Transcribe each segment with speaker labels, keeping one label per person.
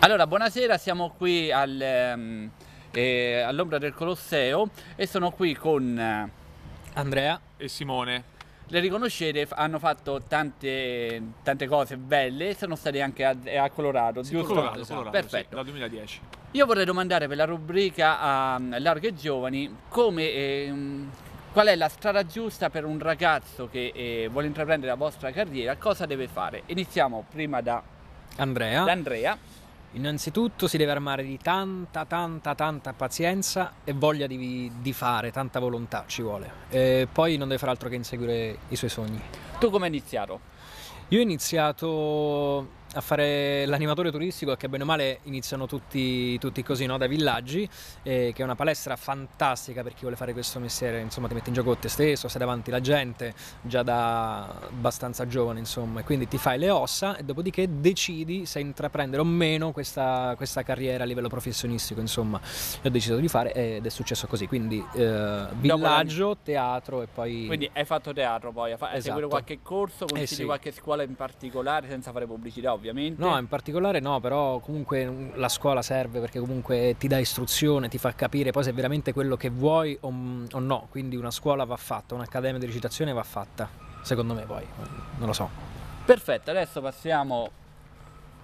Speaker 1: Allora, buonasera, siamo qui
Speaker 2: al, ehm, eh, all'ombra del Colosseo e sono qui con eh,
Speaker 3: Andrea e Simone.
Speaker 2: Le riconoscete, hanno fatto tante, tante cose belle, sono state anche a, a Colorado, Sì, giusto? Colorado, esatto, Colorado, sì, Perfetto.
Speaker 3: dal 2010.
Speaker 2: Io vorrei domandare per la rubrica a ehm, Larghe Giovani come, ehm, qual è la strada giusta per un ragazzo che eh, vuole intraprendere la vostra carriera, cosa deve fare?
Speaker 1: Iniziamo prima da, Andrea. da Andrea. Innanzitutto si deve armare di tanta, tanta, tanta pazienza e voglia di, di fare, tanta volontà ci vuole. E poi non deve fare altro che inseguire i suoi sogni. Tu come hai iniziato? Io ho iniziato a fare l'animatore turistico che bene o male iniziano tutti, tutti così no? da Villaggi eh, che è una palestra fantastica per chi vuole fare questo mestiere insomma ti metti in gioco te stesso sei davanti alla gente già da abbastanza giovane insomma quindi ti fai le ossa e dopodiché decidi se intraprendere o meno questa, questa carriera a livello professionistico insomma ho deciso di fare ed è successo così quindi eh, villaggio la... teatro e poi quindi
Speaker 2: hai fatto teatro poi hai esatto. seguito qualche corso consigli eh sì. qualche scuola in
Speaker 1: particolare
Speaker 2: senza fare pubblicità ovviamente. No, in
Speaker 1: particolare no, però comunque la scuola serve perché comunque ti dà istruzione, ti fa capire poi se è veramente quello che vuoi o, o no. Quindi una scuola va fatta, un'accademia di recitazione va fatta, secondo me poi, non lo so. Perfetto,
Speaker 2: adesso passiamo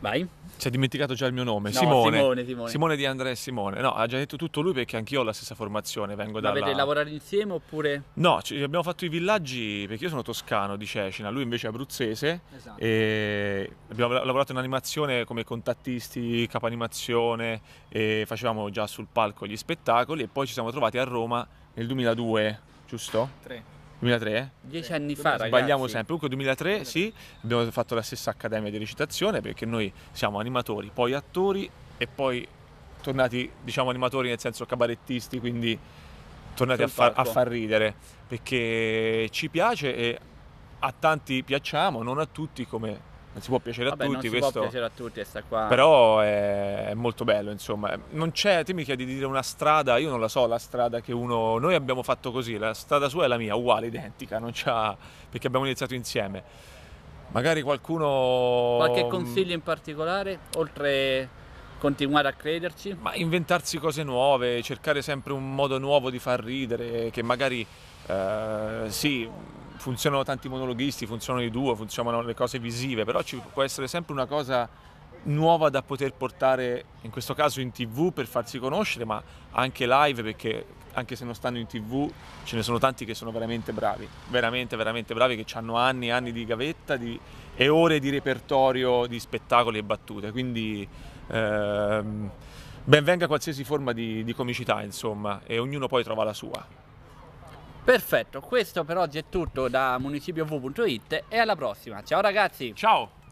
Speaker 1: Vai. Si è
Speaker 3: dimenticato già il mio
Speaker 1: nome, no, Simone. Simone, Simone. Simone
Speaker 3: di Andrea e Simone. No, ha già detto tutto lui perché anch'io ho la stessa formazione, vengo da... Ma dalla... avete
Speaker 2: lavorato insieme oppure...
Speaker 3: No, abbiamo fatto i villaggi perché io sono toscano di Cecina, lui invece è abruzzese. Esatto. E abbiamo lavorato in animazione come contattisti, capanimazione, e facevamo già sul palco gli spettacoli e poi ci siamo trovati a Roma nel 2002, giusto? 3. 2003?
Speaker 2: Dieci anni fa, ragazzi. Sbagliamo sempre.
Speaker 3: Comunque 2003, sì, abbiamo fatto la stessa accademia di recitazione perché noi siamo animatori, poi attori e poi tornati, diciamo, animatori nel senso cabarettisti, quindi tornati a far, a far ridere perché ci piace e a tanti piacciamo, non a tutti come non si può piacere Vabbè, a tutti. Non si questo... può piacere a tutti questa qua. Però è, è molto bello, insomma. Non c'è, ti mi chiedi di dire una strada, io non la so, la strada che uno. Noi abbiamo fatto così, la strada sua è la mia, uguale, identica, non c'ha. perché abbiamo iniziato insieme. Magari qualcuno. Qualche mm, consiglio
Speaker 2: in particolare? Oltre
Speaker 3: continuare a crederci? Ma inventarsi cose nuove, cercare sempre un modo nuovo di far ridere, che magari eh, sì funzionano tanti monologhisti, funzionano i duo, funzionano le cose visive, però ci può essere sempre una cosa nuova da poter portare in questo caso in tv per farsi conoscere ma anche live perché anche se non stanno in tv ce ne sono tanti che sono veramente bravi veramente veramente bravi che hanno anni e anni di gavetta di, e ore di repertorio di spettacoli e battute quindi ehm, venga qualsiasi forma di, di comicità insomma e ognuno poi trova la sua
Speaker 2: Perfetto, questo per oggi è tutto da municipiov.it e alla prossima. Ciao ragazzi! Ciao!